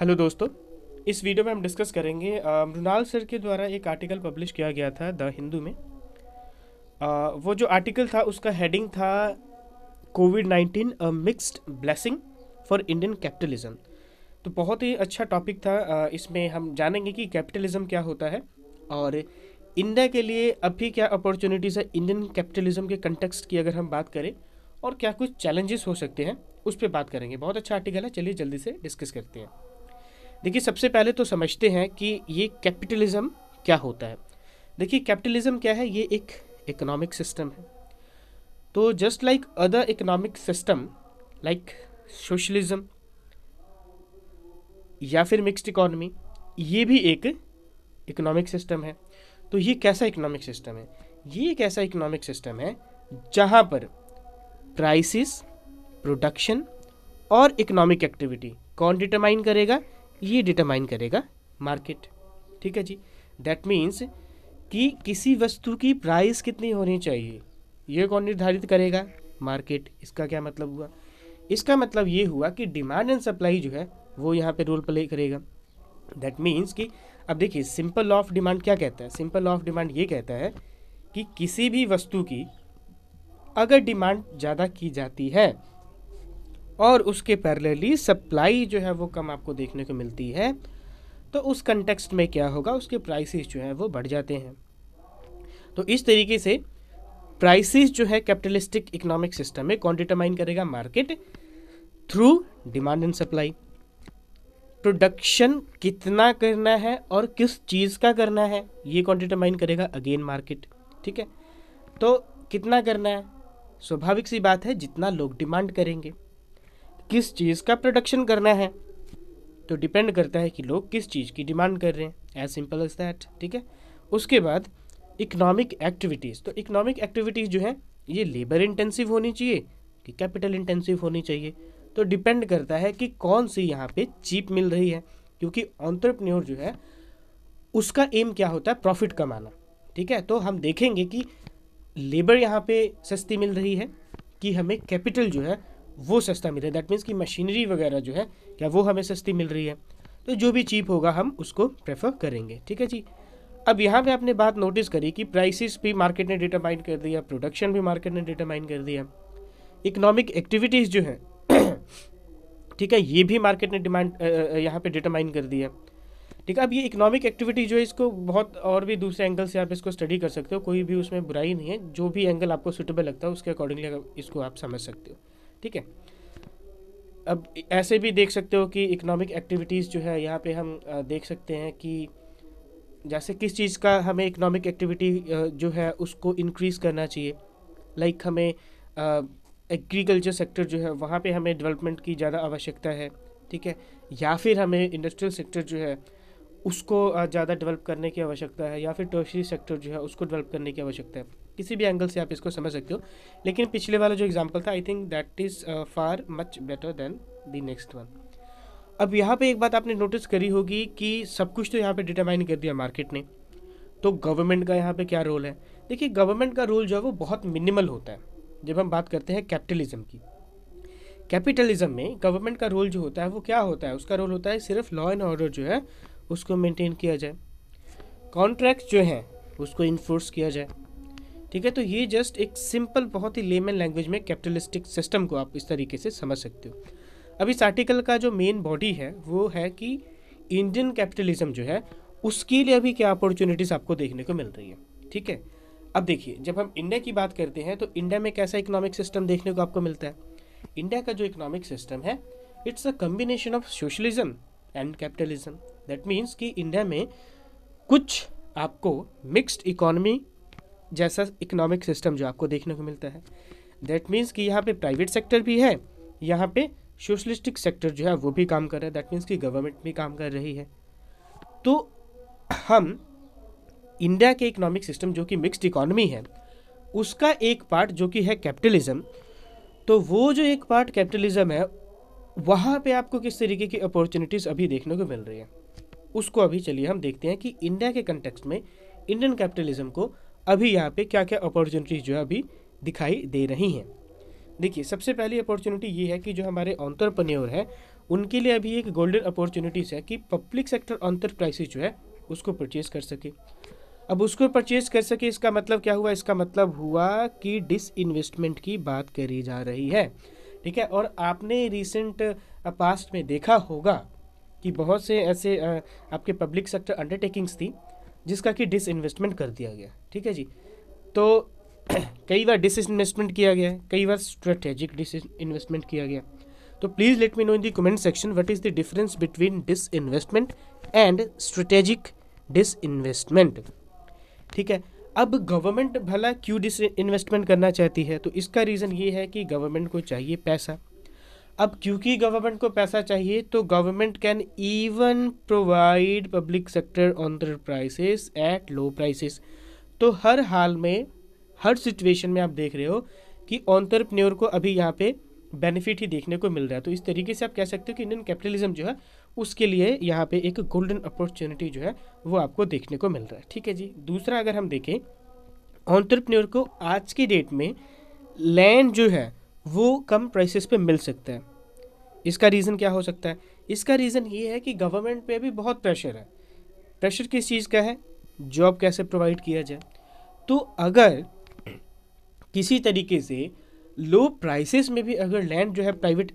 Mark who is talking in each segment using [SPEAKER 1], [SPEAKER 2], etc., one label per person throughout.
[SPEAKER 1] hello दोस्तों इस video में हम डिस्कस करेंगे मृणाल सर के द्वारा एक आर्टिकल पब्लिश किया गया था द हिंदू में आ, वो जो आर्टिकल था उसका हेडिंग था COVID nineteen a mixed blessing for Indian capitalism तो बहुत ही अच्छा टॉपिक था आ, इसमें हम जानेंगे कि कैपिटलिज्म क्या होता है और इंडिया के लिए अभी क्या अपॉर्चुनिटीज़ है इंडियन कैपिटलिज्म के कंटेक्सट की अगर हम बात करें और क्या कुछ चैलेंजेस हो सकते हैं उस पर बात करेंगे बहुत अच्छा आर्टिकल है चलिए जल्दी से डिस्कस करते हैं देखिए सबसे पहले तो समझते हैं कि ये कैपिटलिज्म क्या होता है देखिए कैपिटलिज्म क्या है ये एक इकोनॉमिक सिस्टम है तो just like other economic system like socialism या फिर मिक्स्ड इकोनॉमी ये भी एक इकोनॉमिक सिस्टम है तो ये कैसा इकोनॉमिक सिस्टम है ये एक ऐसा इकोनॉमिक सिस्टम है जहाँ पर प्राइसेस प्रोडक्शन और इकोनॉमिक एक्टिविटी कौन डिटरमाइन करेगा ये डिटरमाइन करेगा मार्केट ठीक है जी दैट मीन्स कि किसी वस्तु की प्राइस कितनी होनी चाहिए ये कौन निर्धारित करेगा मार्केट इसका क्या मतलब हुआ इसका मतलब ये हुआ कि डिमांड एंड सप्लाई जो है वो यहाँ पे रोल प्ले करेगा दैट मीन्स कि अब देखिए सिंपल ऑफ डिमांड क्या कहता है सिंपल ऑफ डिमांड ये कहता है कि किसी भी वस्तु की अगर डिमांड ज़्यादा की जाती है और उसके पैरेलली सप्लाई जो है वो कम आपको देखने को मिलती है तो उस कंटेक्सट में क्या होगा उसके प्राइसेस जो हैं वो बढ़ जाते हैं तो इस तरीके से प्राइसेस जो है कैपिटलिस्टिक इकोनॉमिक सिस्टम में कौन डिटरमाइन करेगा market through demand and supply production कितना करना है और किस चीज़ का करना है ये कौन डिटरमाइन करेगा अगेन मार्केट ठीक है तो कितना करना है स्वाभाविक सी बात है जितना लोग डिमांड करेंगे किस चीज़ का प्रोडक्शन करना है तो डिपेंड करता है कि लोग किस चीज़ की डिमांड कर रहे हैं एज सिंपल एज दैट ठीक है उसके बाद इकोनॉमिक एक्टिविटीज़ तो इकोनॉमिक एक्टिविटीज़ जो है ये लेबर इंटेंसिव होनी चाहिए कि कैपिटल इंटेंसिव होनी चाहिए तो डिपेंड करता है कि कौन सी यहाँ पे चीप मिल रही है क्योंकि ऑन्टरप्रन्योर जो है उसका एम क्या होता है प्रॉफिट कमाना ठीक है तो हम देखेंगे कि लेबर यहाँ पे सस्ती मिल रही है कि हमें कैपिटल जो है वो सस्ता मिल रहा है दैट मीन्स कि मशीनरी वगैरह जो है क्या वो हमें सस्ती मिल रही है तो जो भी चीप होगा हम उसको प्रेफर करेंगे ठीक है जी अब यहाँ पे आपने बात नोटिस करी कि प्राइसेस भी मार्केट ने डिटरमाइन कर दिया प्रोडक्शन भी मार्केट ने डिटरमाइन कर दिया इकोनॉमिक एक्टिविटीज़ जो हैं ठीक है ये भी मार्केट ने डिमांड यहाँ पे डिटरमाइन कर दिया ठीक है अब ये इकोनॉमिक एक्टिविटी जो है इसको बहुत और भी दूसरे एंगल से आप इसको स्टडी कर सकते हो कोई भी उसमें बुराई नहीं है जो भी एंगल आपको सुटेबल लगता है उसके अकॉर्डिंगली इसको आप समझ सकते हो ठीक है अब ऐसे भी देख सकते हो कि इकोनॉमिक एक्टिविटीज़ जो है यहाँ पे हम देख सकते हैं कि जैसे किस चीज़ का हमें इकोनॉमिक एक्टिविटी जो है उसको इनक्रीज़ करना चाहिए लाइक हमें एग्रीकल्चर सेक्टर जो है वहाँ पे हमें डेवलपमेंट की ज़्यादा आवश्यकता है ठीक है या फिर हमें इंडस्ट्रियल सेक्टर जो है उसको ज़्यादा डेवलप करने की आवश्यकता है या फिर टर्शरी सेक्टर जो है उसको डेवलप करने की आवश्यकता है किसी भी एंगल से आप इसको समझ सकते हो लेकिन पिछले वाला जो एग्जाम्पल था I think that is far much better than the next one अब यहाँ पे एक बात आपने नोटिस करी होगी कि सब कुछ तो यहाँ पे डिटरमाइन कर दिया मार्केट ने तो गवर्नमेंट का यहाँ पे क्या रोल है देखिए गवर्नमेंट का रोल जो है वो बहुत मिनिमल होता है जब हम बात करते हैं कैपिटलिज्म की कैपिटलिज्म में गवर्नमेंट का रोल जो होता है वो क्या होता है उसका रोल होता है सिर्फ लॉ एंड ऑर्डर जो है उसको मेंटेन किया जाए कॉन्ट्रैक्ट जो हैं उसको इन्फोर्स किया जाए ठीक है तो ये जस्ट एक सिंपल बहुत ही लेमन लैंग्वेज में कैपिटलिस्टिक सिस्टम को आप इस तरीके से समझ सकते हो अब इस आर्टिकल का जो मेन बॉडी है वो है कि इंडियन कैपिटलिज्म जो है उसके लिए अभी क्या अपॉर्चुनिटीज़ आपको देखने को मिल रही है ठीक है अब देखिए जब हम इंडिया की बात करते हैं तो इंडिया में कैसा इकोनॉमिक सिस्टम देखने को आपको मिलता है इंडिया का जो इकोनॉमिक सिस्टम है it's a combination of socialism and capitalism that means कि इंडिया में कुछ आपको मिक्स्ड इकोनॉमी जैसा इकोनॉमिक सिस्टम जो आपको देखने को मिलता है दैट मीन्स कि यहाँ पे प्राइवेट सेक्टर भी है यहाँ पे सोशलिस्टिक सेक्टर जो है वो भी काम कर रहा है दैट मीन्स कि गवर्नमेंट भी काम कर रही है तो हम इंडिया के इकोनॉमिक सिस्टम जो कि मिक्सड इकोनॉमी है उसका एक पार्ट जो कि है कैपिटलिज्म तो वो जो एक पार्ट कैपिटलिज्म है वहाँ पे आपको किस तरीके की अपॉर्चुनिटीज़ अभी देखने को मिल रही है उसको अभी चलिए हम देखते हैं कि इंडिया के कंटेक्स्ट में इंडियन कैपिटलिज्म को अभी यहाँ पे क्या क्या अपॉर्चुनिटीज़ जो है अभी दिखाई दे रही हैं देखिए सबसे पहली अपॉर्चुनिटी ये है कि जो हमारे ऑन्तरप्रन्योर हैं उनके लिए अभी एक गोल्डन अपॉर्चुनिटीज़ है कि पब्लिक सेक्टर ऑन्टरप्राइसिस जो है उसको परचेज़ कर सके अब उसको परचेज़ कर सके इसका मतलब क्या हुआ इसका मतलब हुआ कि डिस इन्वेस्टमेंट की बात करी जा रही है ठीक है और आपने रिसेंट पास्ट में देखा होगा कि बहुत से ऐसे आपके पब्लिक सेक्टर अंडरटेकिंग्स थी जिसका कि डिसइन्वेस्टमेंट कर दिया गया ठीक है जी तो कई बार डिसइन्वेस्टमेंट किया गया कई बार स्ट्रेटेजिक डिसइन्वेस्टमेंट किया गया तो please let me know in the comment section what is the difference between disinvestment and strategic disinvestment ठीक है अब गवर्नमेंट भला क्यों डिस इन्वेस्टमेंट करना चाहती है तो इसका रीज़न ये है कि गवर्नमेंट को चाहिए पैसा अब क्योंकि गवर्नमेंट को पैसा चाहिए तो government can even provide public sector enterprises at low prices तो हर हाल में हर सिचुएशन में आप देख रहे हो कि ऑन्टरप्रन्योर को अभी यहाँ पे बेनिफिट ही देखने को मिल रहा है तो इस तरीके से आप कह सकते हो कि इंडियन कैपिटलिज्म जो है उसके लिए यहाँ पे एक गोल्डन अपॉर्चुनिटी जो है वो आपको देखने को मिल रहा है ठीक है जी दूसरा अगर हम देखें ऑन्टरप्रन्योर को आज की डेट में लैंड जो है वो कम प्राइसेस पे मिल सकते हैं इसका रीज़न क्या हो सकता है इसका रीज़न ये है कि गवर्नमेंट पे भी बहुत प्रेशर है प्रेशर किस चीज़ का है जॉब कैसे प्रोवाइड किया जाए तो अगर किसी तरीके से लो प्राइसेस में भी अगर लैंड जो है प्राइवेट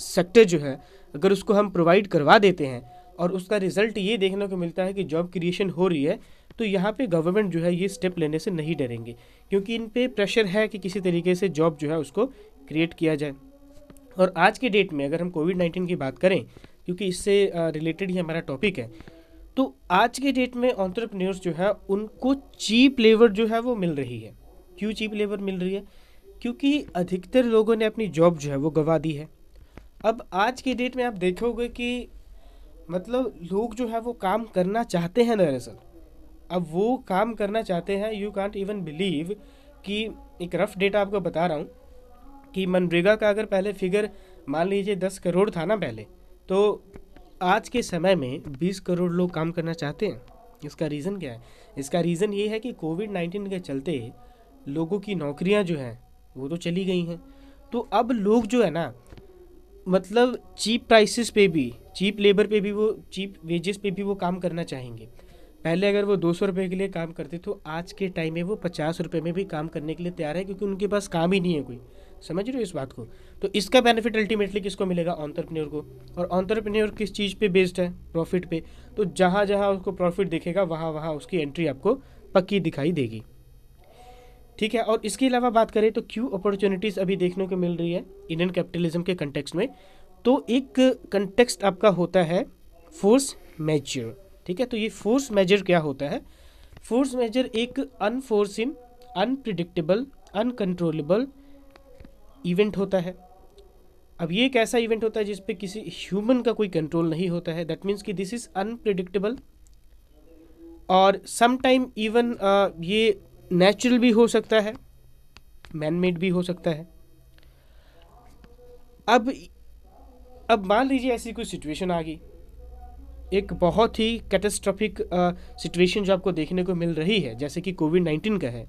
[SPEAKER 1] सेक्टर जो है अगर उसको हम प्रोवाइड करवा देते हैं और उसका रिज़ल्ट ये देखने को मिलता है कि जॉब क्रिएशन हो रही है तो यहाँ पे गवर्नमेंट जो है ये स्टेप लेने से नहीं डरेंगे क्योंकि इन पर प्रेशर है कि किसी तरीके से जॉब जो है उसको क्रिएट किया जाए और आज के डेट में अगर हम कोविड नाइन्टीन की बात करें क्योंकि इससे रिलेटेड ही हमारा टॉपिक है तो आज के डेट में ऑन्टरप्रन्योर्स जो है उनको चीप लेबर जो है वो मिल रही है क्यों चीप लेबर मिल रही है क्योंकि अधिकतर लोगों ने अपनी जॉब जो है वो गवा दी है अब आज के डेट में आप देखोगे कि मतलब लोग जो है वो काम करना चाहते हैं दरअसल अब वो काम करना चाहते हैं यू कॉन्ट इवन बिलीव कि एक रफ डेटा आपको बता रहा हूँ कि मनरेगा का अगर पहले फिगर मान लीजिए दस करोड़ था ना पहले तो आज के समय में बीस करोड़ लोग काम करना चाहते हैं इसका रीज़न क्या है इसका रीज़न ये है कि कोविड नाइन्टीन के चलते लोगों की नौकरियां जो हैं वो तो चली गई हैं तो अब लोग जो है ना मतलब चीप प्राइसेस पे भी चीप लेबर पे भी वो चीप वेजेस पे भी वो काम करना चाहेंगे पहले अगर वो दो सौ रुपये के लिए काम करते तो आज के टाइम में वो पचास रुपये में भी काम करने के लिए तैयार है क्योंकि उनके पास काम ही नहीं है कोई समझ रहे हो इस बात को तो इसका बेनिफिट अल्टीमेटली किसको मिलेगा ऑन्टरप्रेन्योर को और ऑन्टरप्रेन्योर किस चीज़ पे बेस्ड है प्रॉफिट पे तो जहाँ जहाँ उसको प्रॉफिट दिखेगा वहाँ वहाँ उसकी एंट्री आपको पक्की दिखाई देगी ठीक है और इसके अलावा बात करें तो क्यों अपॉर्चुनिटीज़ अभी देखने को मिल रही है इंडियन कैपिटलिज्म के कंटेक्स में तो एक कंटेक्स्ट आपका होता है फोर्स मैच्योर ठीक है तो ये फोर्स मेजर क्या होता है फोर्स मेजर एक अनफोर्सिन अनप्रिडिक्टेबल अनकंट्रोलेबल इवेंट होता है अब ये एक ऐसा इवेंट होता है जिस पे किसी ह्यूमन का कोई कंट्रोल नहीं होता है दैट मीन्स कि दिस इज़ अनप्रिडिक्टेबल और समटाइम इवन ये नेचुरल भी हो सकता है मैनमेड भी हो सकता है अब अब मान लीजिए ऐसी कोई सिचुएशन आ गई एक बहुत ही कैटेस्ट्रॉफिक सिचुएशन uh, जो आपको देखने को मिल रही है जैसे कि कोविड नाइन्टीन का है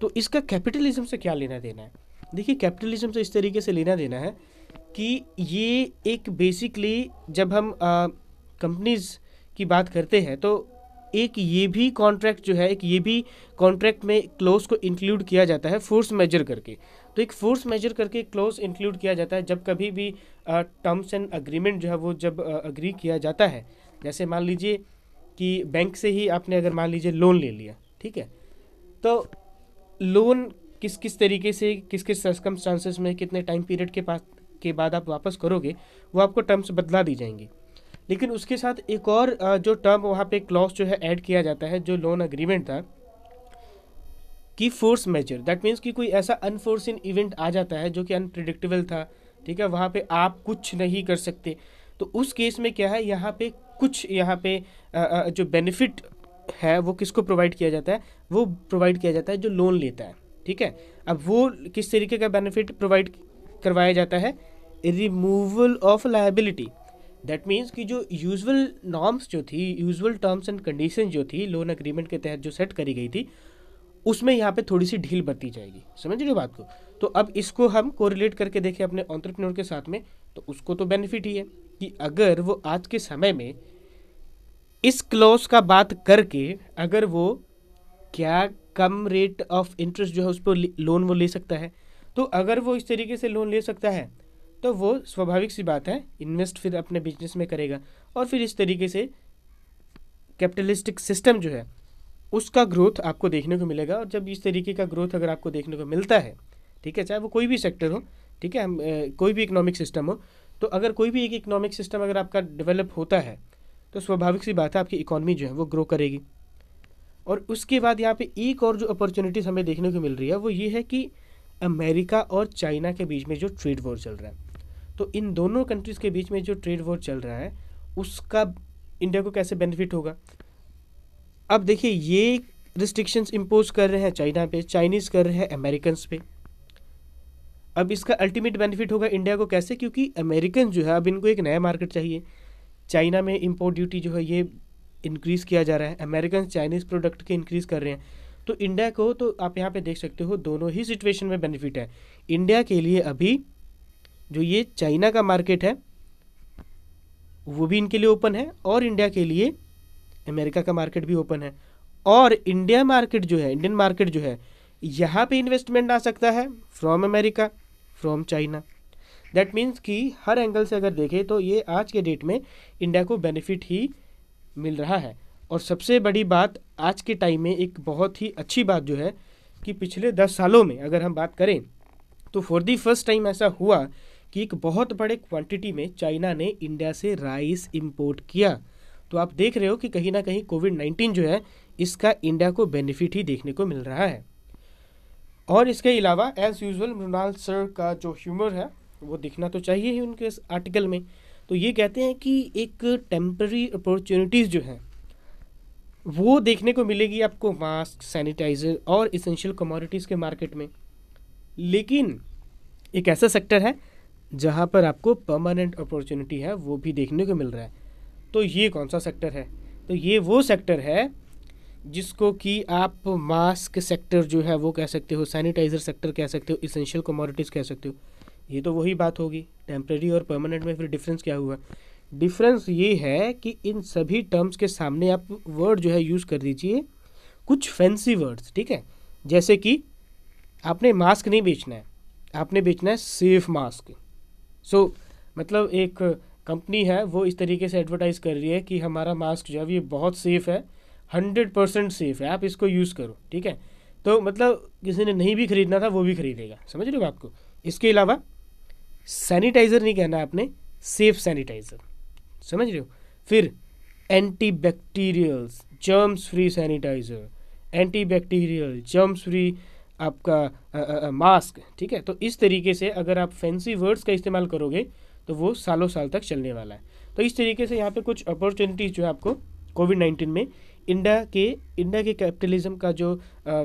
[SPEAKER 1] तो इसका कैपिटलिज्म से क्या लेना देना है देखिए कैपिटलिज्म से इस तरीके से लेना देना है कि ये एक बेसिकली जब हम कंपनीज़ uh, की बात करते हैं तो एक ये भी कॉन्ट्रैक्ट जो है एक ये भी कॉन्ट्रैक्ट में क्लोज को इंक्लूड किया जाता है फोर्स मेजर करके तो एक फोर्स मेजर करके क्लोज इंक्लूड किया जाता है जब कभी भी टर्म्स एंड अग्रीमेंट जो है वो जब अग्री किया जाता है जैसे मान लीजिए कि बैंक से ही आपने अगर मान लीजिए लोन ले लिया ठीक है तो लोन किस किस तरीके से किस किस सस्कम में कितने टाइम पीरियड के पास के बाद आप वापस करोगे वो आपको टर्म्स बदला दी जाएंगी लेकिन उसके साथ एक और जो टर्म वहाँ पे क्लॉज जो है ऐड किया जाता है जो लोन अग्रीमेंट था कि फोर्स मेजर दैट मीन्स कि कोई ऐसा अनफोर्सिन इवेंट आ जाता है जो कि अनप्रिडिक्टेबल था ठीक है वहाँ पे आप कुछ नहीं कर सकते तो उस केस में क्या है यहाँ पे कुछ यहाँ पे जो बेनिफिट है वो किसको प्रोवाइड किया जाता है वो प्रोवाइड किया जाता है जो लोन लेता है ठीक है अब वो किस तरीके का बेनिफिट प्रोवाइड करवाया जाता है removal of liability that means कि जो यूजुअल नॉर्म्स जो थी यूजुअल टर्म्स एंड कंडीशन जो थी लोन अग्रीमेंट के तहत जो सेट करी गई थी उसमें यहाँ पे थोड़ी सी ढील बरती जाएगी समझ रहे हो बात को तो अब इसको हम कोरिलेट करके देखें अपने ऑन्ट्रप्रनोर के साथ में तो उसको तो बेनिफिट ही है कि अगर वो आज के समय में इस क्लोज का बात करके अगर वो क्या कम रेट ऑफ इंटरेस्ट जो है उस पर लोन वो ले सकता है तो अगर वो इस तरीके से लोन ले सकता है तो वो स्वाभाविक सी बात है इन्वेस्ट फिर अपने बिजनेस में करेगा और फिर इस तरीके से कैपिटलिस्टिक सिस्टम जो है उसका ग्रोथ आपको देखने को मिलेगा और जब इस तरीके का ग्रोथ अगर आपको देखने को मिलता है ठीक है चाहे वो कोई भी सेक्टर हो ठीक है हम कोई भी इकोनॉमिक सिस्टम हो तो अगर कोई भी एक इकोनॉमिक सिस्टम अगर आपका डेवलप होता है तो स्वाभाविक सी बात है आपकी इकोनॉमी जो है वो ग्रो करेगी और उसके बाद यहाँ पे एक और जो अपॉर्चुनिटीज़ हमें देखने को मिल रही है वो ये है कि अमेरिका और चाइना के बीच में जो ट्रेड वॉर चल रहा है तो इन दोनों कंट्रीज़ के बीच में जो ट्रेड वॉर चल रहा है उसका इंडिया को कैसे बेनिफिट होगा अब देखिए ये रिस्ट्रिक्शंस इम्पोज कर रहे हैं चाइना पे चाइनीज़ कर रहे हैं अमेरिकन पे अब इसका अल्टीमेट बेनिफिट होगा इंडिया को कैसे क्योंकि अमेरिकन जो है अब इनको एक नया मार्केट चाहिए चाइना में इम्पोर्ट ड्यूटी जो है ये इंक्रीज़ किया जा रहा है अमेरिकन चाइनीज़ प्रोडक्ट के इंक्रीज़ कर रहे हैं तो इंडिया को तो आप यहाँ पे देख सकते हो दोनों ही सिचुएशन में बेनिफिट है इंडिया के लिए अभी जो ये चाइना का मार्केट है वो भी इनके लिए ओपन है और इंडिया के लिए अमेरिका का मार्केट भी ओपन है और इंडिया मार्केट जो है इंडियन मार्केट जो है यहाँ पे इन्वेस्टमेंट आ सकता है from America from China that means कि हर एंगल से अगर देखें तो ये आज के डेट में इंडिया को बेनिफिट ही मिल रहा है और सबसे बड़ी बात आज के टाइम में एक बहुत ही अच्छी बात जो है कि पिछले दस सालों में अगर हम बात करें तो फॉर दी फर्स्ट टाइम ऐसा हुआ कि एक बहुत बड़े क्वांटिटी में चाइना ने इंडिया से राइस इम्पोर्ट किया तो आप देख रहे हो कि कहीं ना कहीं कोविड नाइन्टीन जो है इसका इंडिया को बेनिफिट ही देखने को मिल रहा है और इसके अलावा एज़ यूजल मृणाल सर का जो ह्यूमर है वो दिखना तो चाहिए ही उनके इस आर्टिकल में तो ये कहते हैं कि एक टेम्प्रेरी अपॉर्चुनिटीज़ जो हैं वो देखने को मिलेगी आपको मास्क सैनिटाइज़र और इसेंशियल कमोडिटीज़ के मार्केट में लेकिन एक ऐसा सेक्टर है जहाँ पर आपको परमानेंट अपॉर्चुनिटी है वो भी देखने को मिल रहा है तो ये कौन सा सेक्टर है तो ये वो सेक्टर है जिसको कि आप मास्क सेक्टर जो है वो कह सकते हो सैनिटाइज़र सेक्टर कह सकते हो इसेंशियल कमोडिटीज़ कह सकते हो ये तो वही बात होगी टेम्प्रेरी और परमानेंट में फिर डिफरेंस क्या हुआ डिफरेंस ये है कि इन सभी टर्म्स के सामने आप वर्ड जो है यूज़ कर दीजिए कुछ फैंसी वर्ड्स ठीक है जैसे कि आपने मास्क नहीं बेचना है आपने बेचना है सेफ मास्क सो so, मतलब एक कंपनी है वो इस तरीके से एडवर्टाइज़ कर रही है कि हमारा मास्क जो है ये बहुत सेफ़ है हंड्रेड परसेंट सेफ़ है आप इसको यूज़ करो ठीक है तो मतलब किसी ने नहीं भी खरीदना था वो भी खरीदेगा समझ रहे हो आपको इसके अलावा सैनिटाइज़र नहीं कहना आपने सेफ सैनिटाइज़र समझ रहे हो फिर anti bacterials germs free sanitizer anti bacterial germs free आपका मास्क ठीक है तो इस तरीके से अगर आप फैंसी वर्ड्स का इस्तेमाल करोगे तो वो सालों साल तक चलने वाला है तो इस तरीके से यहाँ पे कुछ अपॉर्चुनिटीज़ जो है आपको कोविड नाइन्टीन में इंडिया के इंडिया के कैपिटलिज्म का जो आ,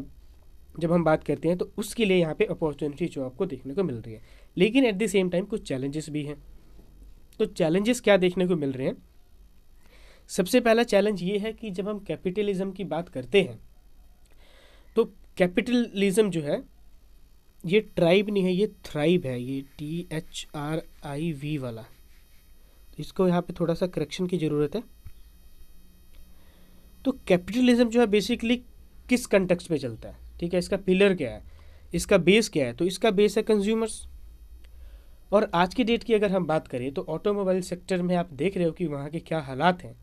[SPEAKER 1] जब हम बात करते हैं तो उसके लिए यहाँ पे अपॉर्चुनिटी जो आपको देखने को मिल रही है लेकिन एट द सेम टाइम कुछ चैलेंजेस भी हैं तो चैलेंजेस क्या देखने को मिल रहे हैं सबसे पहला चैलेंज ये है कि जब हम कैपिटलिज्म की बात करते हैं कैपिटलिज्म जो है ये ट्राइब नहीं है ये थ्राइब है ये T H R I V वाला तो इसको यहाँ पे थोड़ा सा करेक्शन की ज़रूरत है तो कैपिटलिज्म जो है बेसिकली किस कंटेक्स्ट में चलता है ठीक है इसका पिलर क्या है इसका बेस क्या है तो इसका बेस है कंज्यूमर्स और आज की डेट की अगर हम बात करें तो ऑटोमोबाइल सेक्टर में आप देख रहे हो कि वहाँ के क्या हालात हैं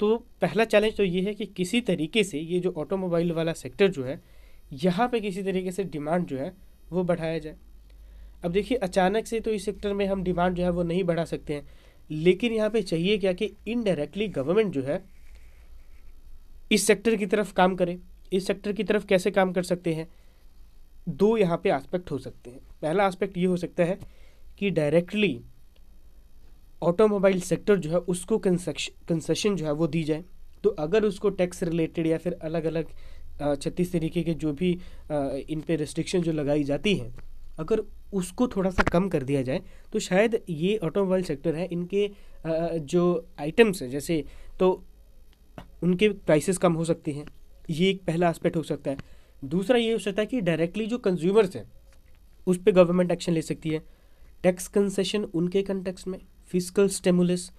[SPEAKER 1] तो पहला चैलेंज तो ये है कि किसी तरीके से ये जो ऑटोमोबाइल वाला सेक्टर जो है यहाँ पे किसी तरीके से डिमांड जो है वो बढ़ाया जाए अब देखिए अचानक से तो इस सेक्टर में हम डिमांड जो है वो नहीं बढ़ा सकते हैं लेकिन यहाँ पे चाहिए क्या कि इनडायरेक्टली गवर्नमेंट जो है इस सेक्टर की तरफ काम करे इस सेक्टर की तरफ कैसे काम कर सकते हैं दो यहाँ पे आस्पेक्ट हो सकते हैं पहला आस्पेक्ट ये हो सकता है कि डायरेक्टली ऑटोमोबाइल सेक्टर जो है उसको कंसेशन जो है वो दी जाए तो अगर उसको टैक्स रिलेटेड या फिर अलग अलग छत्तीस तरीके के जो भी इन पर रिस्ट्रिक्शन जो लगाई जाती हैं अगर उसको थोड़ा सा कम कर दिया जाए तो शायद ये ऑटोमोबाइल सेक्टर है इनके जो आइटम्स हैं जैसे तो उनके प्राइसेस कम हो सकती हैं ये एक पहला एस्पेक्ट हो सकता है दूसरा ये हो सकता है कि डायरेक्टली जो कंज्यूमर्स हैं उस पर गवर्नमेंट एक्शन ले सकती है टैक्स कंसेशन उनके कंटेक्स में फिजिकल स्टेमुलस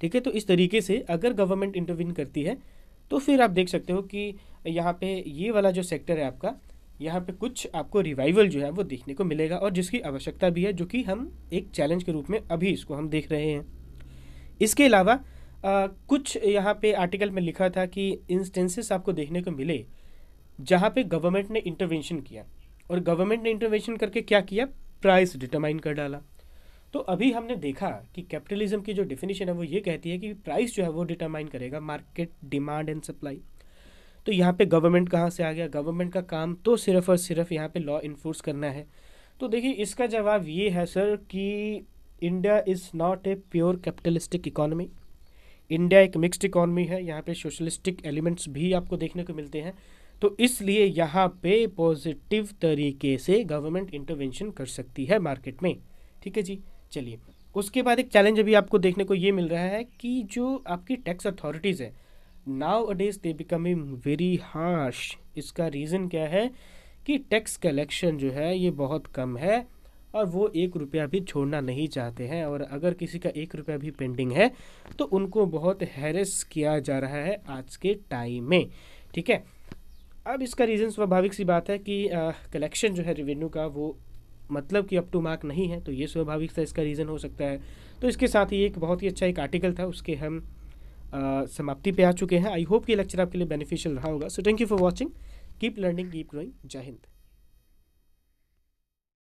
[SPEAKER 1] ठीक है तो इस तरीके से अगर गवर्नमेंट इंटरवीन करती है तो फिर आप देख सकते हो कि यहाँ पे ये वाला जो सेक्टर है आपका यहाँ पे कुछ आपको रिवाइवल जो है वो देखने को मिलेगा और जिसकी आवश्यकता भी है जो कि हम एक चैलेंज के रूप में अभी इसको हम देख रहे हैं इसके अलावा कुछ यहाँ पे आर्टिकल में लिखा था कि इंस्टेंसेस आपको देखने को मिले जहाँ पे गवर्नमेंट ने इंटरवेंशन किया और गवर्नमेंट ने इंटरवेंशन करके क्या किया प्राइस डिटरमाइन कर डाला तो अभी हमने देखा कि कैपिटलिज्म की जो डेफिनेशन है वो ये कहती है कि प्राइस जो है वो डिटरमाइन करेगा मार्केट डिमांड एंड सप्लाई तो यहाँ पे गवर्नमेंट कहाँ से आ गया गवर्नमेंट का काम तो सिर्फ और सिर्फ यहाँ पे लॉ इन्फोर्स करना है तो देखिए इसका जवाब ये है सर कि India is not a pure capitalistic economy India एक मिक्सड इकोनॉमी है यहाँ पे सोशलिस्टिक एलिमेंट्स भी आपको देखने को मिलते हैं तो इसलिए यहाँ पे पॉजिटिव तरीके से गवर्नमेंट इंटरवेंशन कर सकती है मार्केट में ठीक है जी चलिए उसके बाद एक चैलेंज अभी आपको देखने को ये मिल रहा है कि जो आपकी टैक्स अथॉरिटीज़ है nowadays they becoming very harsh इसका रीज़न क्या है कि टैक्स कलेक्शन जो है ये बहुत कम है और वो एक रुपया भी छोड़ना नहीं चाहते हैं और अगर किसी का एक रुपया भी पेंडिंग है तो उनको बहुत हैरेस किया जा रहा है आज के टाइम में ठीक है अब इसका रीज़न स्वाभाविक सी बात है कि कलेक्शन जो है रेवेन्यू का वो मतलब कि अप टू मार्क नहीं है तो ये स्वाभाविक सा इसका रीज़न हो सकता है तो इसके साथ ही एक बहुत ही अच्छा एक आर्टिकल था उसके हम आ, समाप्ति पे आ चुके हैं आई होप ये लेक्चर आपके लिए बेनिफिशियल रहा होगा so thank you for watching keep learning keep growing जय हिंद